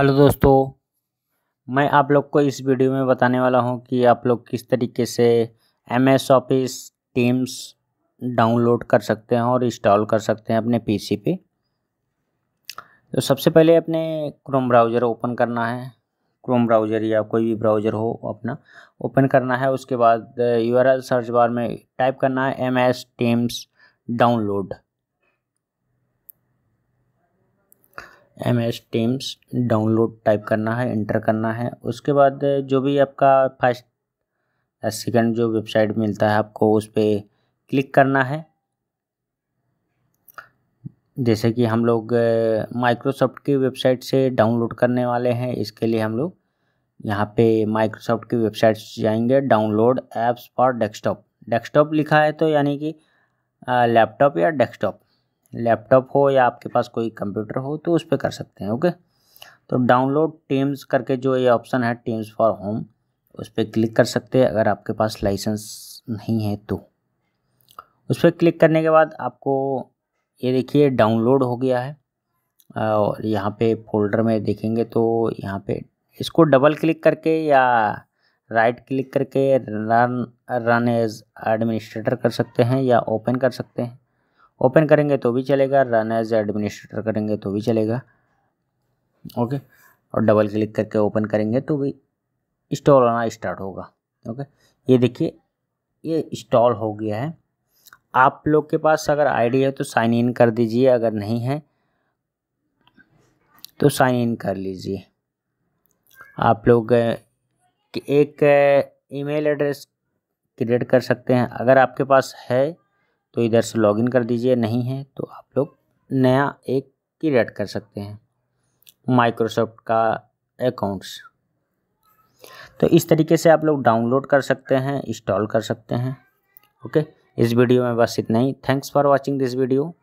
hello दोस्तों मैं आप लोग को इस वीडियो में बताने वाला हूं कि आप लोग किस तरीके से M S office teams download कर सकते हैं और इंस्टॉल कर सकते हैं अपने पीसी पे तो सबसे पहले अपने क्रोम ब्राउज़र ओपन करना है क्रोम ब्राउज़र या कोई भी ब्राउज़र हो अपना ओपन करना है उसके बाद यूआरएल सर्च बार में टाइप करना है M S teams download M S teams download type करना है इंटर करना है उसके बाद जो भी आपका फर्स्ट या सेकेंड जो वेबसाइट मिलता है आपको उस पर क्लिक करना है जैसे कि हम लोग माइक्रोसॉफ्ट की वेबसाइट से डाउनलोड करने वाले हैं इसके लिए हम लोग यहाँ पे माइक्रोसॉफ्ट की वेबसाइट से जाएंगे download apps for desktop desktop लिखा है तो यानी कि लैपटॉप या डेस्कटॉप लैपटॉप हो या आपके पास कोई कंप्यूटर हो तो उस पर कर सकते हैं ओके तो डाउनलोड टीम्स करके जो ये ऑप्शन है टीम्स फॉर होम उस पर क्लिक कर सकते हैं अगर आपके पास लाइसेंस नहीं है तो उस पर क्लिक करने के बाद आपको ये देखिए डाउनलोड हो गया है और यहाँ पे फोल्डर में देखेंगे तो यहाँ पे इसको डबल क्लिक करके या राइट क्लिक करके रन रन एज एडमिनिस्ट्रेटर कर सकते हैं या ओपन कर सकते हैं ओपन करेंगे तो भी चलेगा रन एज एडमिनिस्ट्रेटर करेंगे तो भी चलेगा ओके और डबल क्लिक करके ओपन करेंगे तो भी इंस्टॉल होना स्टार्ट होगा ओके ये देखिए ये इंस्टॉल हो गया है आप लोग के पास अगर आईडी है तो साइन इन कर दीजिए अगर नहीं है तो साइन इन कर लीजिए आप लोग एक ईमेल एड्रेस क्रिएट कर सकते हैं अगर आपके पास है तो इधर से लॉगिन कर दीजिए नहीं है तो आप लोग नया एक क्रिएट कर सकते हैं माइक्रोसॉफ्ट का अकाउंट्स तो इस तरीके से आप लोग डाउनलोड कर सकते हैं इंस्टॉल कर सकते हैं ओके इस वीडियो में बस इतना ही thanks for watching this video